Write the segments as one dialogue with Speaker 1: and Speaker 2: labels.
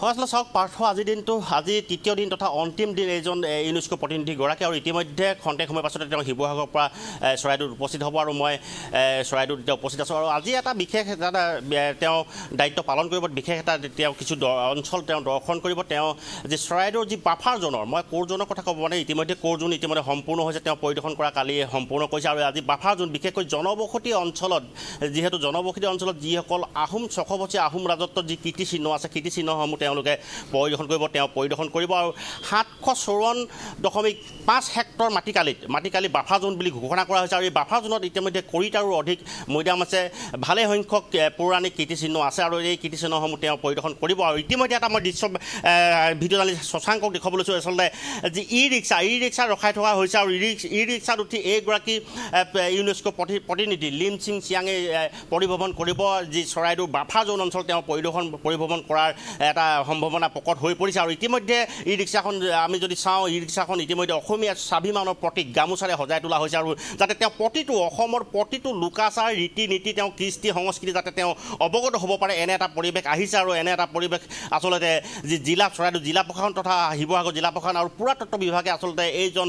Speaker 1: সচলতে চাওক পাৰ্থ আজিৰ দিনটো আজি তৃতীয় দিন তথা অন্তিম দিন এইজন ইউনেস্কো প্ৰতিনিধিগৰাকী আৰু ইতিমধ্যে খন্তেক সময়ৰ পাছতে তেওঁ শিৱসাগৰৰ পৰা চৰাইদেউত উপস্থিত হ'ব আৰু মই চৰাইদেউত এতিয়া উপস্থিত আছোঁ আৰু আজি এটা বিশেষ এটা তেওঁ দায়িত্ব পালন কৰিব বিশেষ এটা তেওঁ কিছু অঞ্চল তেওঁ দৰ্শন কৰিব তেওঁ যি চৰাইদেউৰ যি বাফাৰ জ'নৰ মই ক'ৰ জ'নৰ কথা ক'ব মানে ইতিমধ্যে ক'ৰ জোন ইতিমধ্যে সম্পূৰ্ণ হৈছে তেওঁ পৰিদৰ্শন কৰা কালি সম্পূৰ্ণ কৰিছে আৰু আজি বাফাৰ জোন বিশেষকৈ জনবসতি অঞ্চলত যিহেতু জনবসতি অঞ্চলত যিসকল আহোম ছশ বছৰীয়া আহোম ৰাজত্বৰ যি কীৰ্তিচিহ্ন আছে কীৰ্তিচিহ্নসমূহ তেওঁলোকে পৰিদৰ্শন কৰিব তেওঁ পৰিদৰ্শন কৰিব আৰু সাতশ চৌৱন দশমিক পাঁচ হেক্টৰ মাটিকালিত মাটিকালি বাফা জোন বুলি ঘোষণা কৰা হৈছে আৰু এই বাফা জোনত ইতিমধ্যে কৰিটাৰো অধিক মৈদাম আছে ভালে সংখ্যক পৌৰাণিক কীৰ্তিচিহ্ন আছে আৰু এই কীৰ্তিচিহ্নসমূহ তেওঁ পৰিদৰ্শন কৰিব আৰু ইতিমধ্যে এটা মই দৃশ্য ভিডিঅ' জানি শশাংকক দেখুৱাব লৈছোঁ আচলতে যি ই ৰিক্সা ই ৰিক্সা ৰখাই থকা হৈছে আৰু ই ৰিক্স ই ৰিক্সাত উঠি এইগৰাকী ইউনেস্ক' প্ৰতি প্ৰতিনিধি লিম চিং চিয়াঙে পৰিভ্ৰমণ কৰিব যি চৰাইদেউ বাফা জোন অঞ্চল তেওঁ পৰিদৰ্শন পৰিভ্ৰমণ কৰাৰ এটা সম্ভাৱনা প্ৰকট হৈ পৰিছে আৰু ইতিমধ্যে ই ৰিক্সাখন আমি যদি চাওঁ ই ৰিক্সাখন ইতিমধ্যে অসমীয়া স্বাভিমানৰ প্ৰতীক গামোচাৰে সজাই তোলা হৈছে আৰু যাতে তেওঁ প্ৰতিটো অসমৰ প্ৰতিটো লোকাচাৰ ৰীতি নীতি তেওঁ কৃষ্টি সংস্কৃতি যাতে তেওঁ অৱগত হ'ব পাৰে এনে এটা পৰিৱেশ আহিছে আৰু এনে এটা পৰিৱেশ আচলতে যি জিলা চৰাইদেউ জিলা প্ৰশাসন তথা শিৱসাগৰ জিলা প্ৰশাসন আৰু পুৰাতত্ব বিভাগে আচলতে এইজন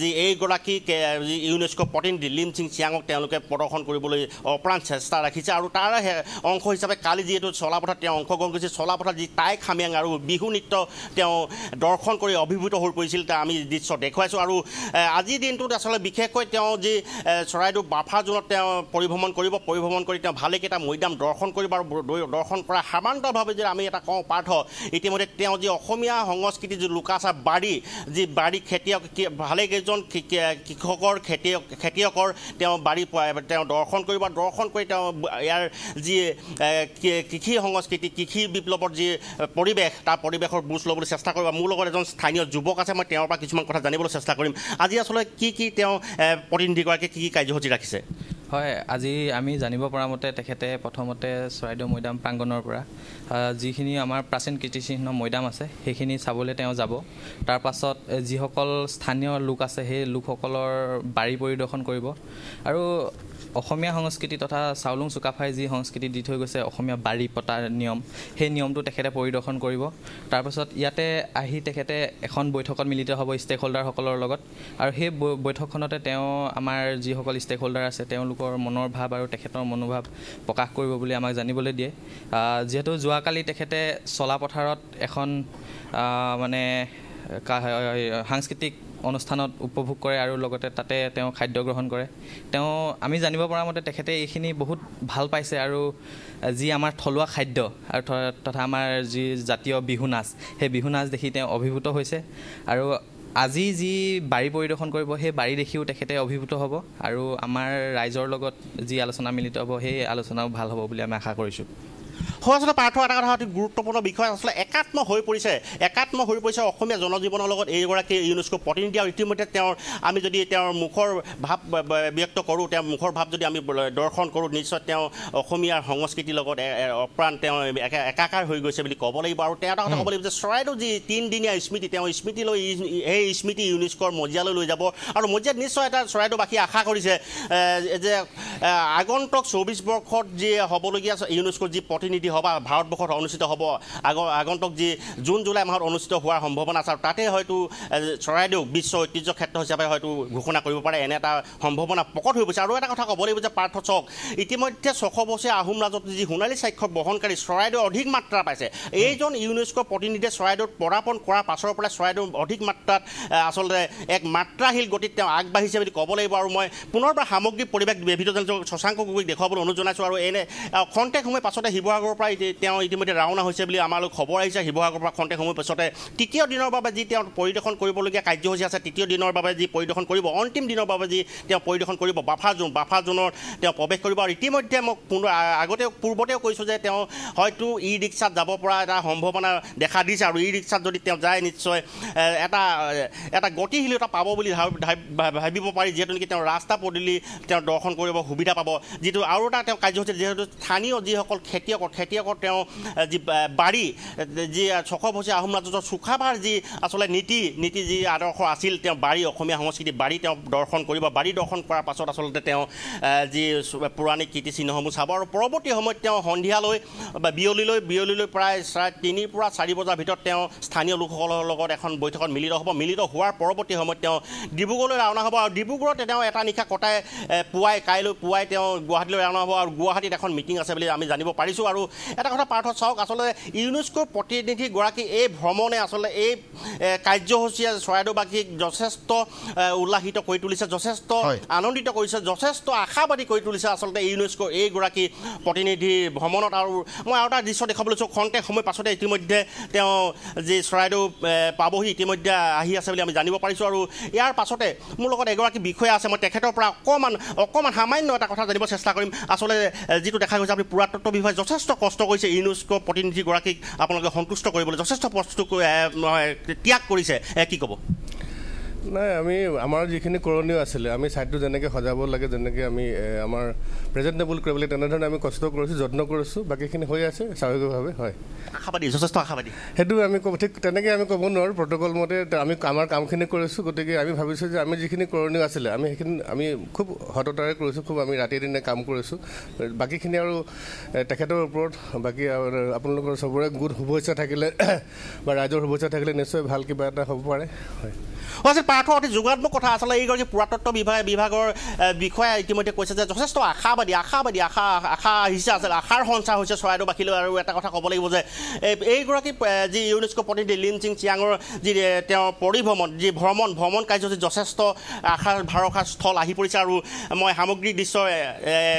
Speaker 1: যি এইগৰাকী যি ইউনেস্ক' প্ৰতিনিধি লিম সিং চিয়াঙক তেওঁলোকে প্ৰদৰ্শন কৰিবলৈ অপ্ৰাণ চেষ্টা ৰাখিছে আৰু তাৰ অংশ হিচাপে কালি যিহেতু চলাপথাৰ তেওঁ অংশগ্ৰহণ কৰিছে চলাপথাৰ যি টাই আই খামিয়াং আৰু বিহু নৃত্য তেওঁ দৰ্শন কৰি অভিভূত হৈ পৰিছিল তাৰ আমি দৃশ্য দেখুৱাইছোঁ আৰু আজিৰ দিনটোত আচলতে বিশেষকৈ তেওঁ যি চৰাইদেউ বাফা জোনত তেওঁ পৰিভ্ৰমণ কৰিব পৰিভ্ৰমণ কৰি তেওঁ ভালেকেইটা মৈদাম দৰ্শন কৰিব আৰু দৰ্শন কৰা সামান্তভাৱে যদি আমি এটা কওঁ পাৰ্থ ইতিমধ্যে তেওঁ যি অসমীয়া সংস্কৃতি যি লোকাচাৰ বাৰী যি বাৰী খেতিয়ক ভালেকেইজন কৃষকৰ খেতিয়ক খেতিয়কৰ তেওঁ বাৰী তেওঁ দৰ্শন কৰিব দৰ্শন কৰি তেওঁ ইয়াৰ যি কৃষি সংস্কৃতি কৃষি বিপ্লৱৰ যি পৰিৱেশ তাৰ পৰিৱেশৰ বুজ ল'বলৈ চেষ্টা কৰিব মোৰ লগত এজন স্থানীয় যুৱক আছে মই তেওঁৰ পৰা কিছুমান কথা জানিবলৈ চেষ্টা কৰিম আজি আচলতে কি কি তেওঁ প্ৰতিনিধিগৰাকীয়ে কি কি কাৰ্যসূচী ৰাখিছে
Speaker 2: হয় আজি আমি জানিব পৰা মতে তেখেতে প্ৰথমতে চৰাইদেউ মৈদাম প্ৰাংগণৰ পৰা যিখিনি আমাৰ প্ৰাচীন কীৰ্তিচিহ্ন মৈদাম আছে সেইখিনি চাবলৈ তেওঁ যাব তাৰপাছত যিসকল স্থানীয় লোক আছে সেই লোকসকলৰ বাৰী পৰিদৰ্শন কৰিব আৰু অসমীয়া সংস্কৃতি তথা চাউলুং চুকাফাই যি সংস্কৃতি দি থৈ গৈছে অসমীয়া বাৰী পতাৰ নিয়ম সেই নিয়মটো তেখেতে পৰিদৰ্শন কৰিব তাৰপাছত ইয়াতে আহি তেখেতে এখন বৈঠকত মিলিত হ'ব ষ্টেক হোল্ডাৰসকলৰ লগত আৰু সেই বৈঠকখনতে তেওঁ আমাৰ যিসকল ষ্টেক হোল্ডাৰ আছে তেওঁলোকৰ মনৰ ভাৱ আৰু তেখেতৰ মনোভাৱ প্ৰকাশ কৰিব বুলি আমাক জানিবলৈ দিয়ে যিহেতু যোৱাকালি তেখেতে চলাপথাৰত এখন মানে সাংস্কৃতিক অনুষ্ঠানত উপভোগ কৰে আৰু লগতে তাতে তেওঁ খাদ্য গ্ৰহণ কৰে তেওঁ আমি জানিব পৰা মতে তেখেতে এইখিনি বহুত ভাল পাইছে আৰু যি আমাৰ থলুৱা খাদ্য আৰু তথা আমাৰ যি জাতীয় বিহু নাচ সেই বিহু নাচ দেখি তেওঁ অভিভূত হৈছে আৰু আজি যি বাৰী পৰিদৰ্শন কৰিব সেই বাৰী দেখিও তেখেতে অভিভূত হ'ব আৰু আমাৰ ৰাইজৰ লগত যি আলোচনা মিলিত হ'ব সেই আলোচনাও ভাল হ'ব বুলি আমি আশা কৰিছোঁ
Speaker 1: সৌ আচলতে পাৰ্থৰ এটা কথা অতি গুৰুত্বপূৰ্ণ বিষয় আচলতে একাত্ম হৈ পৰিছে একাত্ম হৈ পৰিছে অসমীয়া জনজীৱনৰ লগত এইগৰাকী ইউনেস্কো প্ৰতিনিধি আৰু ইতিমধ্যে তেওঁৰ আমি যদি তেওঁৰ মুখৰ ভাৱ ব্যক্ত কৰোঁ তেওঁৰ মুখৰ ভাৱ যদি আমি দৰ্শন কৰোঁ নিশ্চয় তেওঁ অসমীয়া সংস্কৃতিৰ লগত অপ্ৰাণ তেওঁ একাকাৰ হৈ গৈছে বুলি ক'ব লাগিব আৰু তেওঁ এটা কথা ক'ব লাগিব যে চৰাইদেউ যি তিনিদিনীয়া স্মৃতি তেওঁ স্মৃতি লৈ সেই স্মৃতি ইউনেস্কোৰ মজিয়ালৈ লৈ যাব আৰু মজিয়াত নিশ্চয় এটা চৰাইদেউবাসীয়ে আশা কৰিছে যে আগন্তক চৌবিছ বৰ্ষত যি হ'বলগীয়া ইউনেস্কোৰ যি প্ৰতিনিধি সভা ভাৰতবৰ্ষত অনুষ্ঠিত হ'ব আগ আগন্তুক যি জুন জুলাই মাহত অনুষ্ঠিত হোৱাৰ সম্ভাৱনা আছে আৰু তাতে হয়তো চৰাইদেউক বিশ্ব ঐতিহ্য ক্ষেত্ৰ হিচাপে হয়তো ঘোষণা কৰিব পাৰে এনে এটা সম্ভাৱনা প্ৰকট হৈ পৰিছে আৰু এটা কথা ক'ব লাগিব যে পাৰ্থ চক ইতিমধ্যে ছশ বছৰীয়া আহোম ৰাজত যি সোণালী স্বাক্ষৰ বহনকাৰী চৰাইদেউ অধিক মাত্ৰা পাইছে এইজন ইউনেস্কোৰ প্ৰতিনিধিয়ে চৰাইদেউত পৰাপণ কৰাৰ পাছৰ পৰা চৰাইদেউ অধিক মাত্ৰাত আচলতে এক মাত্ৰাশীল গতিত তেওঁ আগবাঢ়িছে বুলি ক'ব লাগিব আৰু মই পুনৰ পৰা সামগ্ৰিক পৰিৱেশ বিভিন্ন শশাংক গগৈক দেখুৱাবলৈ অনুৰোধ জনাইছোঁ আৰু এনে খন্তেক সময় পাছতে শিৱসাগৰৰ পৰাই তেওঁ ইতিমধ্যে ৰাওনা হৈছে বুলি আমালৈ খবৰ আহিছে শিৱসাগৰ পৰা খন্তেক সময় পাছতে তৃতীয় দিনৰ বাবে যি তেওঁ পৰিদৰ্শন কৰিবলগীয়া কাৰ্যসূচী আছে তৃতীয় দিনৰ বাবে যি পৰিদৰ্শন কৰিব অন্তিম দিনৰ বাবে যি তেওঁ পৰিদৰ্শন কৰিব বাফা জোন বাফা জোনৰ তেওঁ প্ৰৱেশ কৰিব আৰু ইতিমধ্যে মোক পুনৰ আগতেও পূৰ্বতেও কৈছোঁ যে তেওঁ হয়তো ই ৰিক্সাত যাব পৰা এটা সম্ভাৱনা দেখা দিছে আৰু ই ৰিক্সাত যদি তেওঁ যায় নিশ্চয় এটা এটা গতিশীলতা পাব বুলি ভাবিব পাৰি যিহেতু নেকি তেওঁ ৰাস্তা পদূলি তেওঁ দৰ্শন কৰিব সুবিধা পাব যিটো আৰু এটা তেওঁ কাৰ্যসূচী যিহেতু স্থানীয় যিসকল খেতিয়কৰ খেতি খেতিয়কৰ তেওঁ যি বাৰী যি চকভচী আহোম ৰাজত্বৰ চুকাফাৰ যি আচলতে নীতি নীতি যি আদৰ্শ আছিল তেওঁ বাৰী অসমীয়া সংস্কৃতি বাৰী তেওঁ দৰ্শন কৰিব বাৰী দৰ্শন কৰাৰ পাছত আচলতে তেওঁ যি পৌৰাণিক কীৰ্তিচিহ্নসমূহ চাব আৰু পৰৱৰ্তী সময়ত তেওঁ সন্ধিয়ালৈ বা বিয়লি লৈ বিয়লি লৈ প্ৰায় চাৰে তিনিৰ পৰা চাৰি বজাৰ ভিতৰত তেওঁ স্থানীয় লোকসকলৰ লগত এখন বৈঠকত মিলিত হ'ব মিলিত হোৱাৰ পৰৱৰ্তী সময়ত তেওঁ ডিব্ৰুগড়লৈ ৰাওনা হ'ব আৰু ডিব্ৰুগড়ত তেওঁ এটা নিশা কটাই পুৱাই কাইলৈ পুৱাই তেওঁ গুৱাহাটীলৈ ৰাওনা হ'ব আৰু গুৱাহাটীত এখন মিটিং আছে বুলি আমি জানিব পাৰিছোঁ আৰু এটা কথা পাৰ্থ চাওক আচলতে ইউনেস্কোৰ প্ৰতিনিধিগৰাকী এই ভ্ৰমণে আচলতে এই কাৰ্যসূচীয়ে চৰাইদেউবাসীক যথেষ্ট উল্লাসিত কৰি তুলিছে যথেষ্ট আনন্দিত কৰিছে যথেষ্ট আশাবাদী কৰি তুলিছে আচলতে ইউনেস্কোৰ এইগৰাকী প্ৰতিনিধি ভ্ৰমণত আৰু মই আৰু এটা দৃশ্য দেখাবলৈ লৈছোঁ খন্তেক সময় পাছতে ইতিমধ্যে তেওঁ যি চৰাইদেউ পাবহি ইতিমধ্যে আহি আছে বুলি আমি জানিব পাৰিছোঁ আৰু ইয়াৰ পাছতে মোৰ লগত এগৰাকী বিষয়া আছে মই তেখেতৰ পৰা অকণমান অকণমান সামান্য এটা কথা জানিব চেষ্টা কৰিম আচলতে যিটো দেখা গৈছে আপুনি পুৰাতত্ব বিষয়ে যথেষ্ট কষ্ট কষ্ট কৰিছে ইউনেস্কো প্ৰতিনিধিগৰাকীক আপোনালোকে সন্তুষ্ট কৰিবলৈ যথেষ্ট প্ৰস্তুত ত্যাগ কৰিছে কি ক'ব নাই আমি আমাৰ যিখিনি কৰণীয় আছিলে আমি ছাইডটো যেনেকৈ সজাব লাগে যেনেকৈ আমি আমাৰ প্ৰেজেণ্টেবল কৰিব লাগে তেনেধৰণে আমি কষ্ট কৰিছোঁ যত্ন কৰিছোঁ বাকীখিনি হৈ আছে স্বাভাৱিকভাৱে হয় আশাবাদী যথেষ্ট আশাবাদী সেইটো আমি ক'ব ঠিক তেনেকৈ আমি ক'ব নোৱাৰোঁ প্ৰটকল মতে আমি আমাৰ কামখিনি কৰিছোঁ গতিকে আমি ভাবিছোঁ যে আমি যিখিনি কৰণীয় আছিলে আমি সেইখিনি আমি খুব সততাৰে কৰিছোঁ খুব আমি ৰাতি দিনে কাম কৰিছোঁ বাকীখিনি আৰু তেখেতৰ ওপৰত বাকী আপোনালোকৰ চবৰে গুড শুভেচ্ছা থাকিলে বা ৰাইজৰ শুভেচ্ছা থাকিলে নিশ্চয় ভাল কিবা এটা হ'ব পাৰে হয় পাৰ্থ অতি যোগাত্মক কথা আচলতে এইগৰাকী পুৰাতত্ব বিভাগে বিভাগৰ বিষয়াই ইতিমধ্যে কৈছে যে যথেষ্ট আশাবাদী আশাবাদী আশা আশা আহিছে আছিল আশাৰ সঞ্চাৰ হৈছে চৰাইদেউ বাসীলৈ আৰু এটা কথা ক'ব লাগিব যে এইগৰাকী যি ইউনেস্কো প্ৰতিনিধি লিন সিং চিয়াঙৰ যি তেওঁৰ পৰিভ্ৰমণ যি ভ্ৰমণ ভ্ৰমণ কাৰ্যসূচী যথেষ্ট আশা ভাৰসা স্থল আহি পৰিছে আৰু মই সামগ্ৰিক দৃশ্যৰ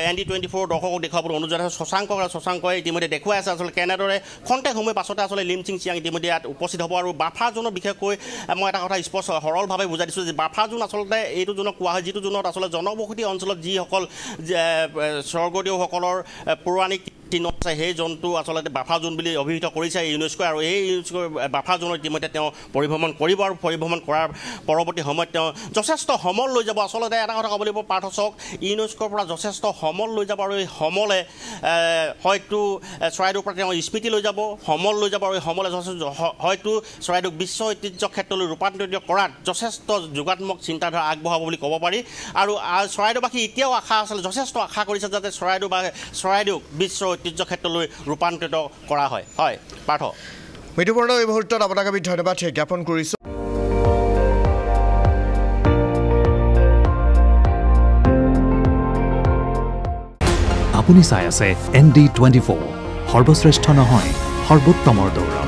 Speaker 1: এন ডি টুৱেণ্টি ফ'ৰ দৰ্শকক দেখুৱাবলৈ অনুৰোধ জনাইছোঁ শশাংক আৰু শশাংকই ইতিমধ্যে দেখুৱাই আছে আচলতে কেনেদৰে খন্তেক সময় পাছতে আচলতে লিম সিং চিয়াং ইতিমধ্যে ইয়াত উপস্থিত হ'ব আৰু বাফাৰজনৰ বিশেষকৈ মই এটা কথা স্পষ্ট সৰলভাৱে ভালদৰে বুজাই দিছোঁ যে বাফা জোন আচলতে এইটো জোনক কোৱা হয় যিটো জোনত আচলতে জনবসতি অঞ্চলত যিসকল স্বৰ্গদেউসকলৰ পৌৰাণিক তিনি আছে সেই জন্তু আচলতে বাফা জোন বুলি অভিহিত কৰিছে ইউনেস্কোই আৰু এই ইউনেস্কোই বাফা জোনৰ ইতিমধ্যে তেওঁ পৰিভ্ৰমণ কৰিব আৰু পৰিভ্ৰমণ কৰাৰ পৰৱৰ্তী সময়ত তেওঁ যথেষ্ট সমল লৈ যাব আচলতে এটা কথা ক'ব লাগিব পাৰ্থ চক ইউনেস্কোৰ পৰা যথেষ্ট সমল লৈ যাব আৰু এই সমলে হয়তো চৰাইদেউৰ পৰা তেওঁ স্মৃতি লৈ যাব সমল লৈ যাব আৰু এই সমলে যথেষ্ট হয়তো চৰাইদেউক বিশ্ব ঐতিহ্য ক্ষেত্ৰলৈ ৰূপান্তৰিত কৰাত যথেষ্ট যোগাত্মক চিন্তাধাৰা আগবঢ়াব বুলি ক'ব পাৰি আৰু চৰাইদেউবাসী এতিয়াও আশা আছিলে যথেষ্ট আশা কৰিছে যাতে চৰাইদেউ বা চৰাইদেউক বিশ্ব ঐতিহ্য ক্ষেত্ৰলৈ ৰূপান্তৰিত কৰা হয় হয় পাৰ্থ মৃত্যুবৰণৰ এই মুহূৰ্তত আপোনাক আমি ধন্যবাদ জ্ঞাপন কৰিছোঁ
Speaker 2: আপুনি চাই আছে এন ডি টুৱেণ্টি ফ'ৰ সৰ্বশ্ৰেষ্ঠ নহয় সৰ্বোত্তমৰ দৌৰা